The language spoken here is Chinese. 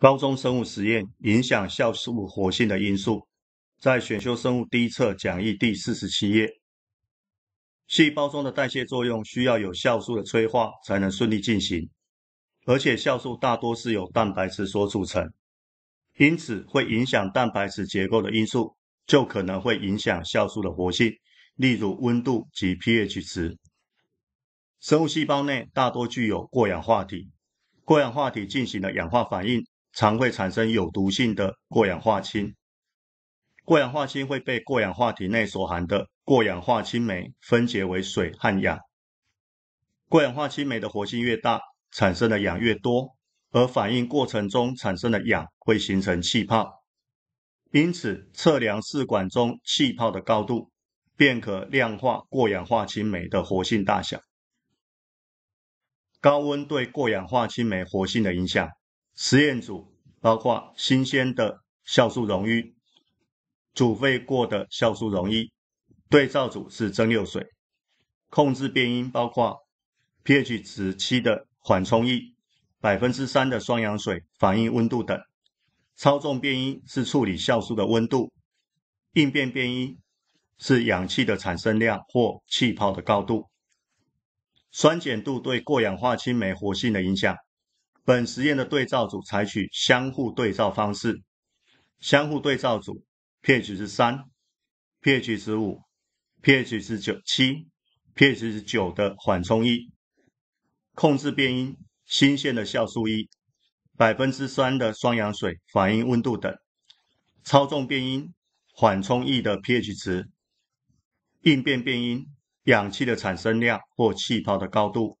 高中生物实验影响酵素活性的因素，在选修生物第一册讲义第四十七页。细胞中的代谢作用需要有酵素的催化才能顺利进行，而且酵素大多是由蛋白质所组成，因此会影响蛋白质结构的因素，就可能会影响酵素的活性，例如温度及 pH 值。生物细胞内大多具有过氧化体，过氧化体进行了氧化反应。常会产生有毒性的过氧化氢，过氧化氢会被过氧化体内所含的过氧化氢酶分解为水和氧。过氧化氢酶的活性越大，产生的氧越多，而反应过程中产生的氧会形成气泡，因此测量试管中气泡的高度，便可量化过氧化氢酶的活性大小。高温对过氧化氢酶活性的影响。实验组包括新鲜的酵素溶液、煮沸过的酵素溶液，对照组是蒸馏水。控制变因包括 pH 值7的缓冲液、百分之三的双氧水、反应温度等。操纵变因是处理酵素的温度。应变变因是氧气的产生量或气泡的高度。酸碱度对过氧化氢酶活性的影响。本实验的对照组采取相互对照方式，相互对照组 pH 是三，pH 是五，pH 是九七，pH 是九的缓冲一，控制变因新鲜的酵素一，百分之三的双氧水，反应温度等，操纵变因缓冲 e 的 pH 值，应变变因氧气的产生量或气泡的高度。